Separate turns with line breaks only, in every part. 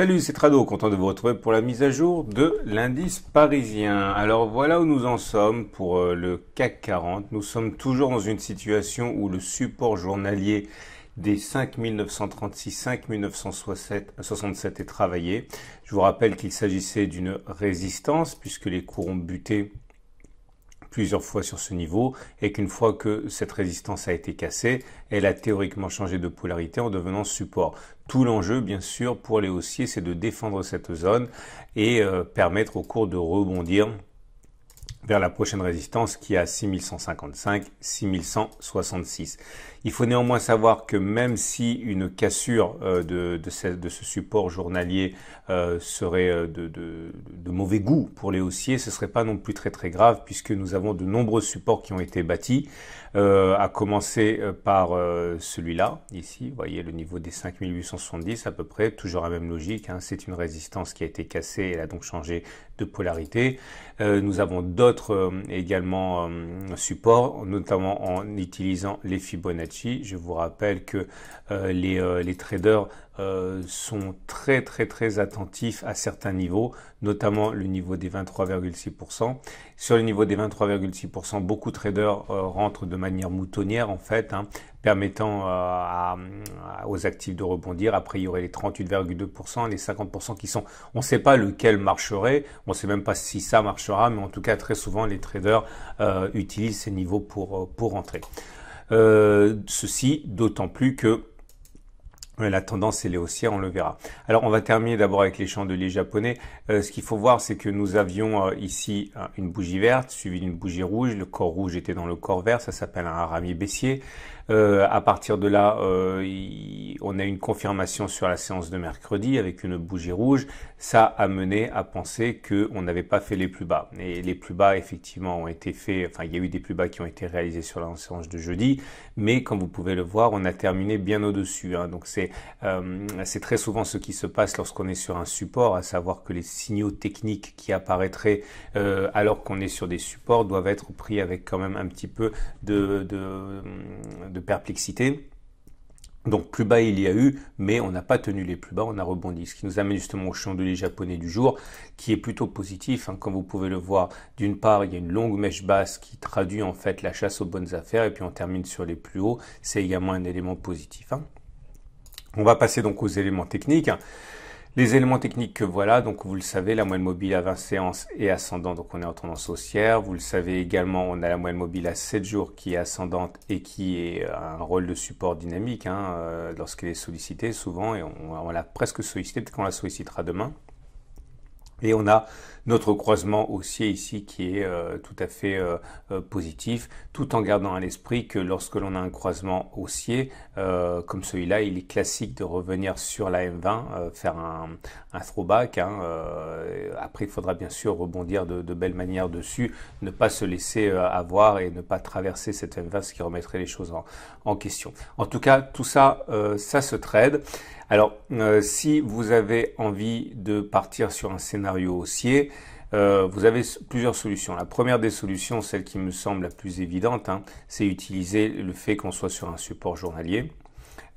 Salut, c'est Trado, content de vous retrouver pour la mise à jour de l'indice parisien. Alors voilà où nous en sommes pour euh, le CAC 40. Nous sommes toujours dans une situation où le support journalier des 5936, 5967 euh, est travaillé. Je vous rappelle qu'il s'agissait d'une résistance puisque les cours ont buté plusieurs fois sur ce niveau et qu'une fois que cette résistance a été cassée, elle a théoriquement changé de polarité en devenant support. Tout l'enjeu, bien sûr, pour les haussiers, c'est de défendre cette zone et euh, permettre au cours de rebondir vers la prochaine résistance qui est à 6155, 6166. Il faut néanmoins savoir que même si une cassure euh, de, de, ce, de, ce, support journalier euh, serait euh, de, mauvais goût pour les haussiers, ce serait pas non plus très très grave puisque nous avons de nombreux supports qui ont été bâtis, à commencer par celui-là, ici, vous voyez le niveau des 5870 à peu près, toujours la même logique, hein. c'est une résistance qui a été cassée, elle a donc changé polarité. Euh, nous avons d'autres euh, également support euh, supports, notamment en utilisant les Fibonacci. Je vous rappelle que les, les, traders sont très très très attentifs à certains niveaux notamment le niveau des 23,6%. Sur le niveau des 23,6%, beaucoup de traders euh, rentrent de manière moutonnière en fait, hein, permettant euh, aux actifs de rebondir. Après, il y aurait les 38,2%, les 50% qui sont, on ne sait pas lequel marcherait, on ne sait même pas si ça marchera, mais en tout cas, très souvent, les traders euh, utilisent ces niveaux pour, pour rentrer. ceci d'autant plus que la tendance, elle est haussière, on le verra. Alors, on va terminer d'abord avec les chandeliers japonais. Euh, ce qu'il faut voir, c'est que nous avions euh, ici une bougie verte suivie d'une bougie rouge. Le corps rouge était dans le corps vert. Ça s'appelle un Harami baissier. Euh, à partir de là, on a une confirmation sur la séance de mercredi avec une bougie rouge. Ça a mené à penser qu'on n'avait pas fait les plus bas. Et les plus bas, effectivement, ont été faits. Enfin, il y a eu des plus bas qui ont été réalisés sur la séance de jeudi. Mais comme vous pouvez le voir, on a terminé bien au-dessus. Hein. Donc, c'est euh, c'est très souvent ce qui se passe lorsqu'on est sur un support, à savoir que les signaux techniques qui apparaîtraient euh, alors qu'on est sur des supports doivent être pris avec quand même un petit peu de, perplexité. Donc plus bas il y a eu, mais on n'a pas tenu les plus bas, on a rebondi. Ce qui nous amène justement au chandelier japonais du jour, qui est plutôt positif, hein. comme vous pouvez le voir. D'une part, il y a une longue mèche basse qui traduit en fait la chasse aux bonnes affaires, et puis on termine sur les plus hauts. C'est également un élément positif. Hein. On va passer donc aux éléments techniques. Les éléments techniques que voilà, donc vous le savez, la moyenne mobile à 20 séances est ascendante, donc on est en tendance haussière. Vous le savez également, on a la moyenne mobile à 7 jours qui est ascendante et qui est euh, un rôle de support dynamique hein, euh, lorsqu'elle est sollicitée souvent, et on, l'a presque sollicitée, peut-être qu'on la sollicitera demain. Et on a notre croisement haussier ici qui est euh, tout à fait euh, euh, positif, tout en gardant à l'esprit que lorsque l'on a un croisement haussier, comme celui-là, il est classique de revenir sur la M20, faire un, throwback. Hein, après, il faudra bien sûr rebondir de, belles belle manière dessus, ne pas se laisser avoir et ne pas traverser cette M20, ce qui remettrait les choses en, en question. En tout cas, tout ça, ça se trade. Alors, si vous avez envie de partir sur un scénario haussier, euh, vous avez plusieurs solutions. La première des solutions, celle qui me semble la plus évidente, hein, c'est utiliser le fait qu'on soit sur un support journalier.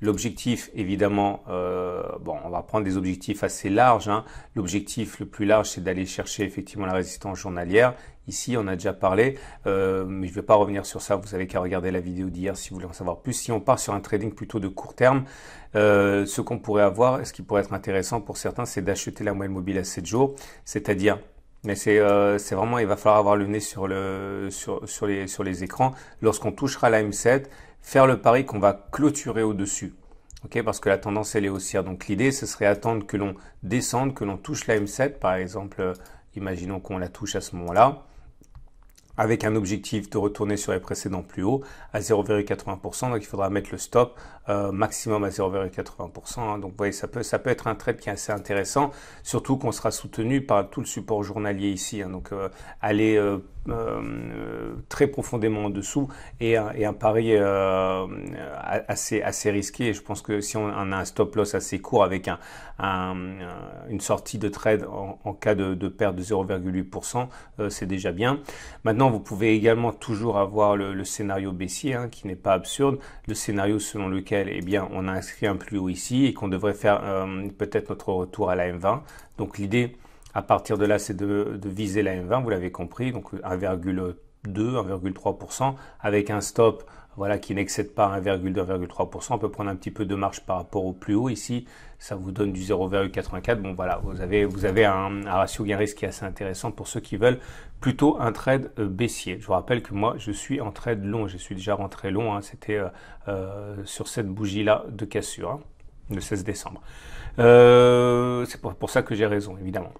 L'objectif, évidemment, euh, bon, on va prendre des objectifs assez larges. Hein. L'objectif le plus large, c'est d'aller chercher effectivement la résistance journalière. Ici, on a déjà parlé, euh, mais je ne vais pas revenir sur ça. Vous avez qu'à regarder la vidéo d'hier si vous voulez en savoir plus. Si on part sur un trading plutôt de court terme, euh, ce qu'on pourrait avoir, ce qui pourrait être intéressant pour certains, c'est d'acheter la moyenne mobile à 7 jours, c'est-à-dire mais c'est vraiment, il va falloir avoir le nez sur, le, sur, les, sur les écrans. Lorsqu'on touchera la M7, faire le pari qu'on va clôturer au-dessus. ok parce que la tendance elle est haussière. Donc l'idée ce serait attendre que l'on descende, que l'on touche la M7 par exemple, euh, imaginons qu'on la touche à ce moment-là avec un objectif de retourner sur les précédents plus hauts à 0,80%. Donc il faudra mettre le stop euh, maximum à 0,80%. Hein. Donc vous voyez, ça peut, ça peut être un trade qui est assez intéressant, surtout qu'on sera soutenu par tout le support journalier ici. Hein. Donc euh, aller euh, très profondément en dessous et, un pari euh, assez, assez risqué. Et je pense que si on, a un stop loss assez court avec une sortie de trade en, cas de, perte de 0,8%, euh, c'est déjà bien. Maintenant, vous pouvez également toujours avoir le, scénario baissier hein, qui n'est pas absurde, le scénario selon lequel eh bien, on a inscrit un plus haut ici et qu'on devrait faire peut-être notre retour à la M20. Donc l'idée, à partir de là, c'est de, viser la M20, vous l'avez compris, donc 1,2, 1,3%, avec un stop voilà, qui n'excède pas 1,2, 1,3%. On peut prendre un petit peu de marge par rapport au plus haut. Ici, ça vous donne du 0,84. Bon, voilà, vous avez, vous avez un, ratio gain-risque qui est assez intéressant pour ceux qui veulent plutôt un trade euh, baissier. Je vous rappelle que moi, je suis en trade long. Je suis déjà rentré long. Hein. C'était euh, euh, sur cette bougie-là de cassure, hein, le 16 décembre. C'est pour ça que j'ai raison, évidemment.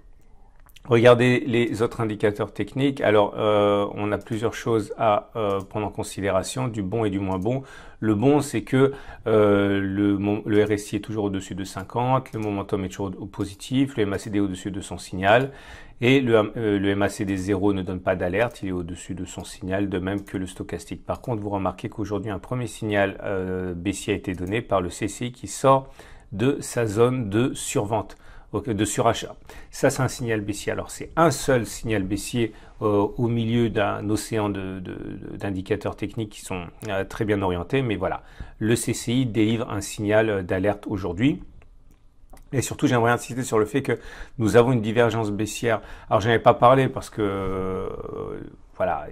Regardez les autres indicateurs techniques. Alors, euh, on a plusieurs choses à euh, prendre en considération, du bon et du moins bon. Le bon, c'est que euh, le, RSI est toujours au-dessus de 50, le momentum est toujours au positif, le MACD est au-dessus de son signal, et le, le MACD 0 ne donne pas d'alerte, il est au-dessus de son signal, de même que le stochastique. Par contre, vous remarquez qu'aujourd'hui, un premier signal baissier a été donné par le CCI qui sort de sa zone de survente de surachat. Ça, c'est un signal baissier. Alors, c'est un seul signal baissier euh, au milieu d'un océan d'indicateurs de, techniques qui sont euh, très bien orientés. Mais voilà, le CCI délivre un signal d'alerte aujourd'hui. Et surtout, j'aimerais insister sur le fait que nous avons une divergence baissière. Alors, je n'en ai pas parlé parce que, euh, voilà,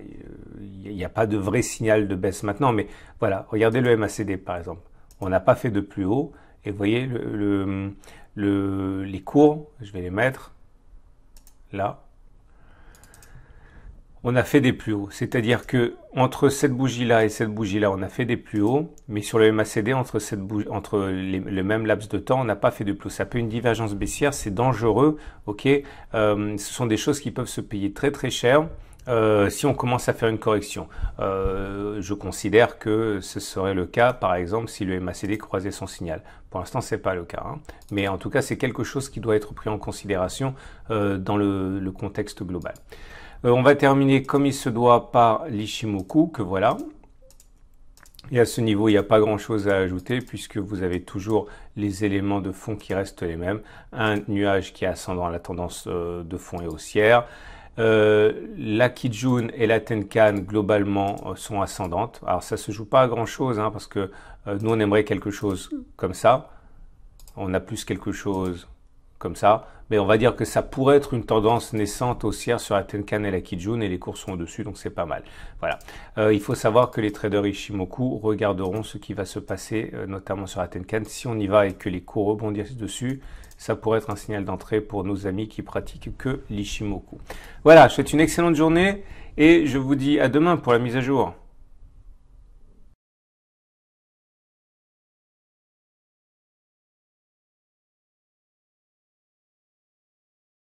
il n'y a pas de vrai signal de baisse maintenant. Mais voilà, regardez le MACD, par exemple. On n'a pas fait de plus haut. Et vous voyez, le les cours, je vais les mettre là. On a fait des plus hauts, c'est-à-dire que entre cette bougie-là et cette bougie-là, on a fait des plus hauts, mais sur le MACD, entre, cette entre le même laps de temps, on n'a pas fait de plus. Ça peut être une divergence baissière, c'est dangereux, ok euh, Ce sont des choses qui peuvent se payer très très cher. Euh, si on commence à faire une correction, euh, je considère que ce serait le cas, par exemple, si le MACD croisait son signal. Pour l'instant, ce n'est pas le cas. Hein. Mais en tout cas, c'est quelque chose qui doit être pris en considération euh, dans le, le, contexte global. on va terminer comme il se doit par l'Ishimoku, que voilà. Et à ce niveau, il n'y a pas grand-chose à ajouter puisque vous avez toujours les éléments de fond qui restent les mêmes. Un nuage qui est ascendant à la tendance de fond et haussière. Euh, la Kijun et la Tenkan globalement euh, sont ascendantes. Alors ça se joue pas à grand chose hein, parce que euh, nous on aimerait quelque chose comme ça. On a plus quelque chose comme ça. Mais on va dire que ça pourrait être une tendance naissante haussière sur la Tenkan et la Kijun et les cours sont au-dessus donc c'est pas mal. Voilà. il faut savoir que les traders Ishimoku regarderont ce qui va se passer notamment sur la Tenkan. Si on y va et que les cours rebondissent dessus, ça pourrait être un signal d'entrée pour nos amis qui pratiquent que l'Ishimoku. Voilà, je souhaite une excellente journée et je vous dis à demain pour la mise à jour.